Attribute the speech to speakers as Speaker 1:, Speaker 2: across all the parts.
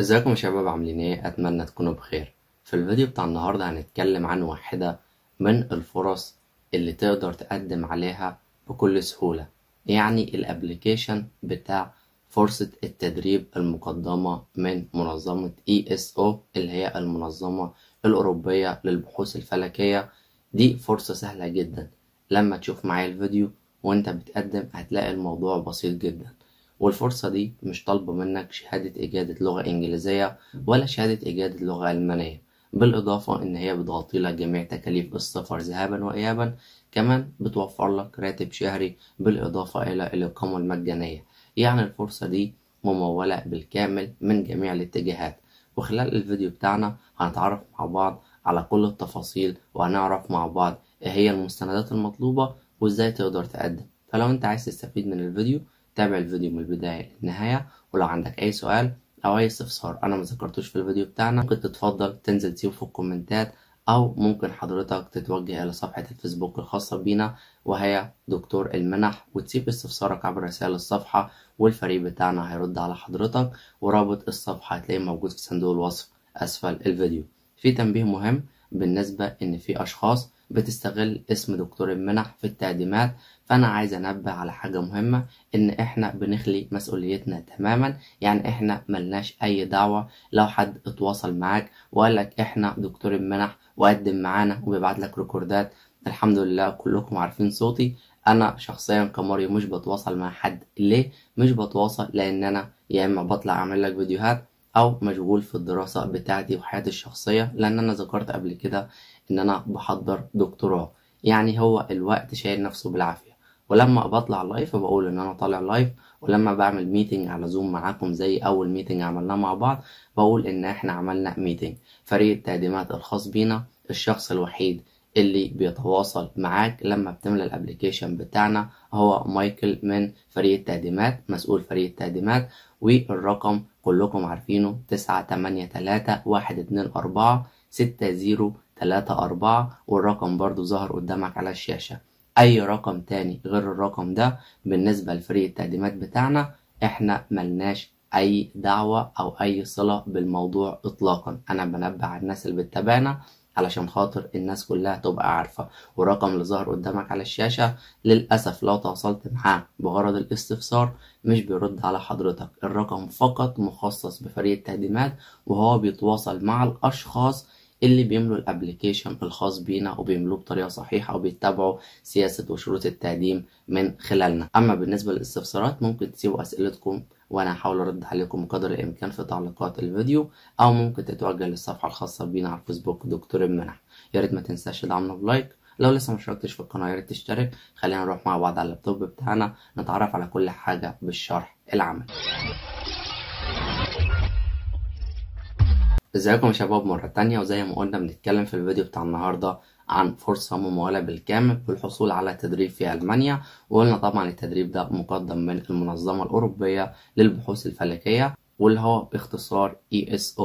Speaker 1: ازيكم يا شباب عاملين ايه اتمنى تكونوا بخير في الفيديو بتاع النهارده هنتكلم عن واحده من الفرص اللي تقدر تقدم عليها بكل سهوله يعني الابليكيشن بتاع فرصه التدريب المقدمه من منظمه اس e او اللي هي المنظمه الاوروبيه للبحوث الفلكيه دي فرصه سهله جدا لما تشوف معايا الفيديو وانت بتقدم هتلاقي الموضوع بسيط جدا والفرصة دي مش طالبة منك شهادة إجادة لغة إنجليزية ولا شهادة إجادة لغة ألمانية بالإضافة إن هي بتغطي لك جميع تكاليف السفر ذهابا وإيابا كمان بتوفر لك راتب شهري بالإضافة إلى الإقامة المجانية يعني الفرصة دي ممولة بالكامل من جميع الاتجاهات وخلال الفيديو بتاعنا هنتعرف مع بعض على كل التفاصيل وهنعرف مع بعض ايه هي المستندات المطلوبة وازاي تقدر تقدم فلو انت عايز تستفيد من الفيديو تابع الفيديو من البداية للنهاية ولو عندك أي سؤال أو أي استفسار أنا ما ذكرتوش في الفيديو بتاعنا ممكن تتفضل تنزل تسيبه في الكومنتات أو ممكن حضرتك تتوجه إلى صفحة الفيسبوك الخاصة بينا وهي دكتور المنح وتسيب استفسارك عبر رسائل الصفحة والفريق بتاعنا هيرد على حضرتك ورابط الصفحة هتلاقيه موجود في صندوق الوصف أسفل الفيديو في تنبيه مهم بالنسبة إن في أشخاص بتستغل اسم دكتور المنح في التقديمات فأنا عايز أنبه على حاجة مهمة إن إحنا بنخلي مسؤوليتنا تماما يعني إحنا ملناش أي دعوة لو حد اتواصل معاك وقالك إحنا دكتور المنح وقدم معانا وبيبعتلك ريكوردات الحمد لله كلكم عارفين صوتي انا شخصيا كماريو مش بتواصل مع حد ليه مش بتواصل لان انا يا اما بطلع اعمل لك فيديوهات او مشغول في الدراسة بتاعتي وحياتي الشخصية لان انا ذكرت قبل كده ان انا بحضر دكتوراه يعني هو الوقت شايل نفسه بالعافيه ولما بطلع لايف بقول ان انا طالع لايف ولما بعمل ميتنج على زوم معاكم زي اول ميتنج عملناه مع بعض بقول ان احنا عملنا ميتنج فريق التقديمات الخاص بينا الشخص الوحيد اللي بيتواصل معاك لما بتملى الابليكيشن بتاعنا هو مايكل من فريق التقديمات مسؤول فريق التقديمات والرقم كلكم عارفينه تسعة تمانية تلاتة واحد اتنين أربعة ستة زيرو تلاتة أربعة والرقم برضو ظهر قدامك على الشاشة أي رقم تاني غير الرقم ده بالنسبة لفريق التقديمات بتاعنا إحنا ملناش أي دعوة أو أي صلة بالموضوع إطلاقا أنا بنبه على الناس اللي بتتابعنا علشان خاطر الناس كلها تبقى عارفة والرقم اللي ظهر قدامك على الشاشة للأسف لو تواصلت معاه بغرض الاستفسار مش بيرد على حضرتك الرقم فقط مخصص بفريق التقديمات وهو بيتواصل مع الأشخاص اللي بيملوا الابليكيشن الخاص بينا وبيملوه بطريقه صحيحه وبيتبعوا سياسه وشروط التقديم من خلالنا اما بالنسبه للاستفسارات ممكن تسيبوا اسئلتكم وانا هحاول ارد عليكم قدر الامكان في تعليقات الفيديو او ممكن تتوجه للصفحه الخاصه بينا على الفيسبوك دكتور المنح يا ريت ما تنساش تدعمنا بلايك لو لسه ما اشتركتش في القناه يا ريت تشترك خلينا نروح مع بعض على اللابتوب بتاعنا نتعرف على كل حاجه بالشرح العملي ازيكم يا شباب مرة تانية وزي ما قلنا بنتكلم في الفيديو بتاع النهاردة عن فرصة ممولة بالكامل بالحصول على تدريب في ألمانيا وقلنا طبعا التدريب ده مقدم من المنظمة الأوروبية للبحوث الفلكية واللي هو باختصار ESO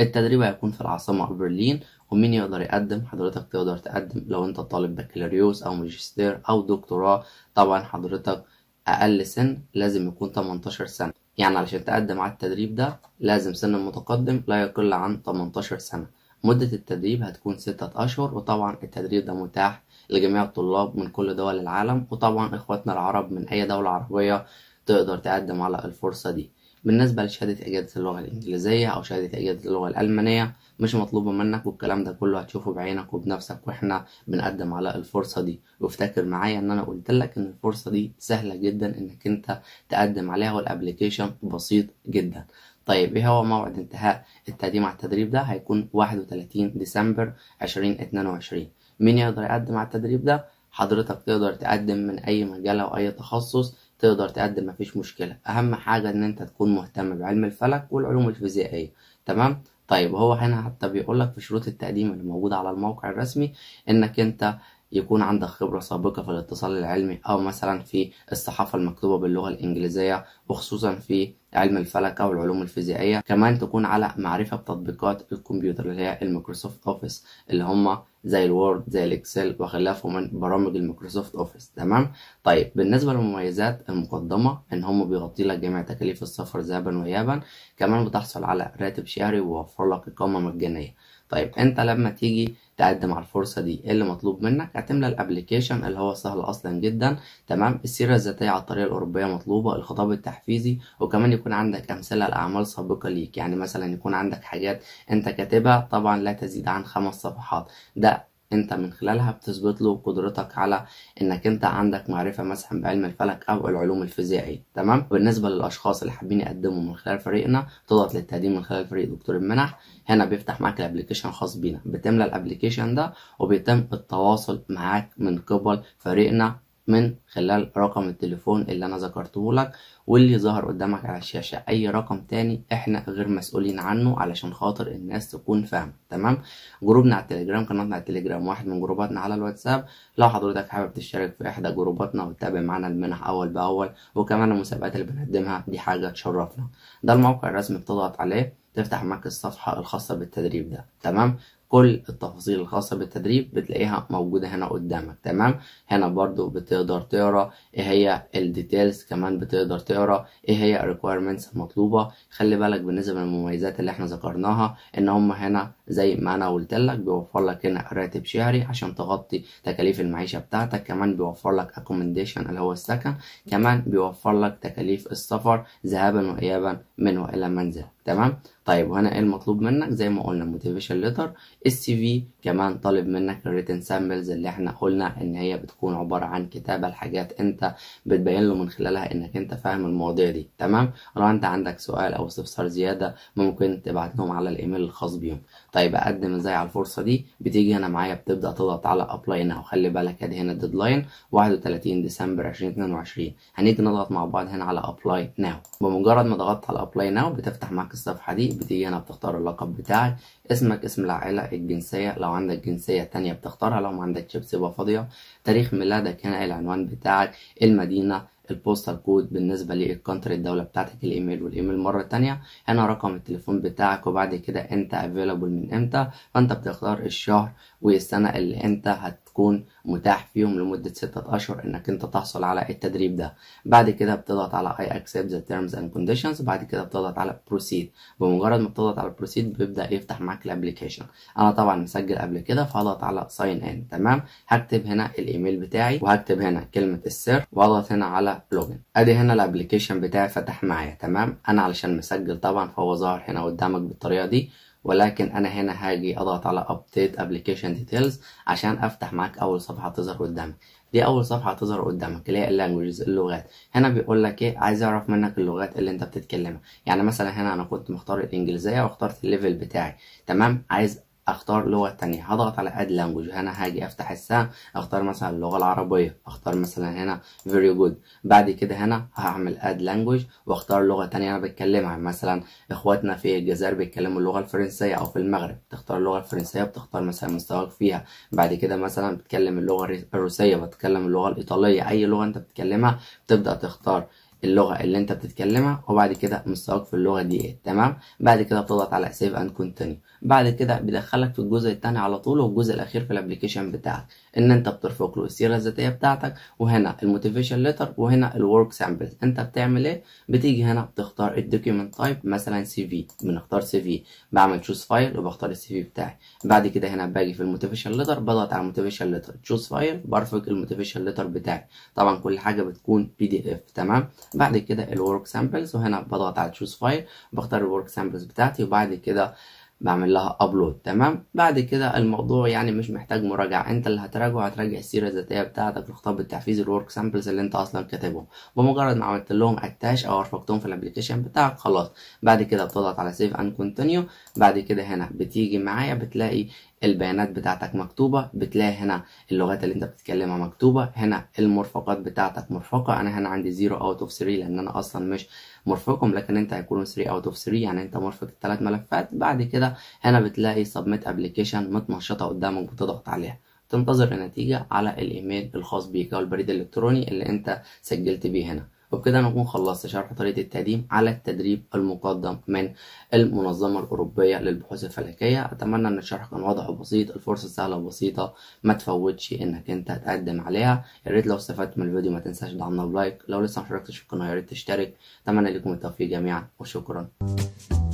Speaker 1: التدريب هيكون في العاصمة برلين ومين يقدر يقدم حضرتك تقدر تقدم لو انت طالب بكالوريوس أو ماجستير أو دكتوراه طبعا حضرتك أقل سن لازم يكون 18 سنة يعني علشان تقدم على التدريب ده لازم سن المتقدم لا يقل عن 18 سنة مدة التدريب هتكون ستة أشهر وطبعا التدريب ده متاح لجميع الطلاب من كل دول العالم وطبعا إخواتنا العرب من أي دولة عربية تقدر تقدم على الفرصة دي بالنسبة لشهادة إجازة اللغة الإنجليزية أو شهادة إجازة اللغة الألمانية مش مطلوبة منك والكلام ده كله هتشوفه بعينك وبنفسك وإحنا بنقدم على الفرصة دي وافتكر معايا إن أنا قلت لك إن الفرصة دي سهلة جدا إنك أنت تقدم عليها والأبلكيشن بسيط جدا طيب ايه هو موعد انتهاء التقديم على التدريب ده هيكون 31 ديسمبر 2022 مين يقدر يقدم على التدريب ده حضرتك تقدر تقدم من اي مجال او اي تخصص تقدر تقدم مفيش مشكلة أهم حاجة إن أنت تكون مهتم بعلم الفلك والعلوم الفيزيائية تمام طيب هو هنا حتى بيقول لك في شروط التقديم اللي موجودة على الموقع الرسمي إنك أنت يكون عندك خبرة سابقة في الاتصال العلمي أو مثلا في الصحافة المكتوبة باللغة الإنجليزية وخصوصا في علم الفلكة والعلوم الفيزيائية كمان تكون على معرفة بتطبيقات الكمبيوتر اللي هي الميكروسوفت اوفيس اللي هم زي الوورد زي الاكسل وخلافه من برامج الميكروسوفت اوفيس تمام طيب بالنسبه للمميزات المقدمه ان هم بيغطي لك جميع تكاليف السفر ذهابا وايابا كمان بتحصل على راتب شهري ويوفر لك اقامه مجانيه طيب انت لما تيجي تقدم على الفرصه دي ايه اللي مطلوب منك هتملى الابليكيشن اللي هو سهل اصلا جدا تمام السيره الذاتيه على الطريقه الاوروبيه مطلوبه الخطاب التحفيزي وكمان يكون عندك امثله لاعمال سابقه ليك يعني مثلا يكون عندك حاجات انت كاتبها طبعا لا تزيد عن خمس صفحات ده انت من خلالها بتثبت له قدرتك على انك انت عندك معرفه مثلا بعلم الفلك او العلوم الفيزيائيه تمام بالنسبه للاشخاص اللي حابين يقدموا من خلال فريقنا تضغط للتقديم من خلال فريق دكتور المنح هنا بيفتح معاك الابلكيشن خاص بينا بتملى الابلكيشن ده وبيتم التواصل معاك من قبل فريقنا من خلال رقم التليفون اللي انا ذكرته لك واللي ظهر قدامك على الشاشة اي رقم تاني احنا غير مسؤولين عنه علشان خاطر الناس تكون فاهمة تمام جروبنا على التليجرام قناتنا على التليجرام واحد من جروباتنا على الواتساب لو حضرتك حابب تشترك في احدى جروباتنا وتتابع معنا المنح اول باول وكمان المسابقات اللي بنقدمها دي حاجة تشرفنا ده الموقع الرسمي بتضغط عليه تفتح معاك الصفحة الخاصة بالتدريب ده تمام كل التفاصيل الخاصة بالتدريب بتلاقيها موجودة هنا قدامك تمام هنا برضو بتقدر تقرا ايه هي الديتيلز كمان بتقدر تقرا ايه هي الريكويرمنتس المطلوبة خلي بالك بالنسبة للمميزات اللي احنا ذكرناها ان هم هنا زي ما انا قلت لك بيوفر لك هنا راتب شهري عشان تغطي تكاليف المعيشة بتاعتك كمان بيوفر لك اكومنديشن اللي هو السكن كمان بيوفر لك تكاليف السفر ذهابا وايابا من والى منزل تمام طيب وهنا ايه المطلوب منك زي ما قلنا موتيفيشن ليتر السي في كمان طالب منك الريتن سامبلز اللي احنا قلنا ان هي بتكون عباره عن كتابه لحاجات انت بتبين له من خلالها انك انت فاهم المواضيع دي تمام لو انت عندك سؤال او استفسار زياده ممكن تبعت لهم على الايميل الخاص بيهم طيب اقدم ازاي على الفرصه دي بتيجي هنا معايا بتبدا تضغط على ابلاي هنا وخلي بالك ادي هنا الديدلاين 31 ديسمبر 2022 هنيجي نضغط مع بعض هنا على ابلاي ناو بمجرد ما ضغطت على ابلاي ناو بتفتح معاك الصفحه دي بتيجي هنا بتختار اللقب بتاعك اسمك اسم العائله الجنسية لو عندك جنسية تانية بتختارها لو ما عندكش بتسيبها فاضية تاريخ ميلادك هنا إيه العنوان بتاعك المدينة البوستال كود بالنسبة للكونتري الدولة بتاعتك الايميل والايميل مرة تانية هنا رقم التليفون بتاعك وبعد كده انت افيلابل من امتى فانت بتختار الشهر والسنة اللي انت هت تكون متاح فيهم لمدة ستة أشهر إنك أنت تحصل على التدريب ده بعد كده بتضغط على I accept the terms and conditions بعد كده بتضغط على proceed بمجرد ما بتضغط على proceed بيبدأ يفتح معاك الابليكيشن أنا طبعا مسجل قبل كده فهضغط على sign in تمام هكتب هنا الإيميل بتاعي وهكتب هنا كلمة السر وأضغط هنا على login أدي هنا الابليكيشن بتاعي فتح معايا تمام أنا علشان مسجل طبعا فهو ظاهر هنا قدامك بالطريقة دي ولكن انا هنا هاجي اضغط على update application details عشان افتح معاك اول صفحه تظهر قدامك دي اول صفحه تظهر قدامك اللي هي اللانجوجز اللغات هنا بيقول لك ايه عايز اعرف منك اللغات اللي انت بتتكلمها يعني مثلا هنا انا كنت مختار الانجليزيه واخترت الليفل بتاعي تمام عايز اختار لغه تانية هضغط على اد لانجوج هنا هاجي افتح السهم اختار مثلا اللغه العربيه اختار مثلا هنا فيري جود بعد كده هنا هعمل اد لانجوج واختار لغه تانية انا بتكلمها مثلا اخواتنا في الجزائر بيتكلموا اللغه الفرنسيه او في المغرب تختار اللغه الفرنسيه بتختار مثلا مستواك فيها بعد كده مثلا بتكلم اللغه الروسيه بتكلم اللغه الايطاليه اي لغه انت بتتكلمها بتبدا تختار اللغه اللي انت بتتكلمها وبعد كده مستواك في اللغه دي إيه؟ تمام بعد كده بتضغط على سيف اند كونتينيو بعد كده بيدخلك في الجزء الثاني على طول والجزء الاخير في الابلكيشن بتاعك ان انت بترفق له السيره الذاتيه بتاعتك وهنا الموتيفيشن ليتر وهنا الورك سامبل انت بتعمل ايه بتيجي هنا بتختار الدوكيومنت تايب مثلا سي في بنختار سي في بعمل تشوز فايل وبختار السي في بتاعي بعد كده هنا باجي في الموتيفيشن ليتر بضغط على الموتيفيشن ليتر تشوز فايل برفق الموتيفيشن ليتر بتاعي طبعا كل حاجه بتكون بي دي اف تمام بعد كده الورك سامبلز وهنا بضغط على تشوز فايل بختار الورك سامبلز بتاعتي وبعد كده بعمل لها ابلود تمام بعد كده الموضوع يعني مش محتاج مراجعه انت اللي هتراجعه هتراجع السيره الذاتيه بتاعتك الخطاب التحفيز الورك سامبلز اللي انت اصلا كاتبهم بمجرد ما عملت لهم اتاش او رفقتهم في الابلكيشن بتاعك خلاص بعد كده بتضغط على سيف اند كونتينيو بعد كده هنا بتيجي معايا بتلاقي البيانات بتاعتك مكتوبة بتلاقي هنا اللغات اللي انت بتتكلمها مكتوبة هنا المرفقات بتاعتك مرفقة انا هنا عندي 0 اوت اوف 3 لان انا اصلا مش مرفقهم لكن انت هيكونوا 3 اوت اوف 3 يعني انت مرفق الثلاث ملفات بعد كده هنا بتلاقي سبميت ابلكيشن متنشطة قدامك بتضغط عليها تنتظر النتيجة على الايميل الخاص بيك او البريد الالكتروني اللي انت سجلت بيه هنا وبكده نكون خلصت شرح طريقة التقديم على التدريب المقدم من المنظمة الأوروبية للبحوث الفلكية أتمنى إن الشرح كان واضح وبسيط الفرصة سهلة وبسيطة ما تفوتش إنك أنت تقدم عليها يا ريت لو استفدت من الفيديو ما تنساش تدعمنا بلايك لو لسه مشتركتش في القناة يا ريت تشترك أتمنى لكم التوفيق جميعا وشكرا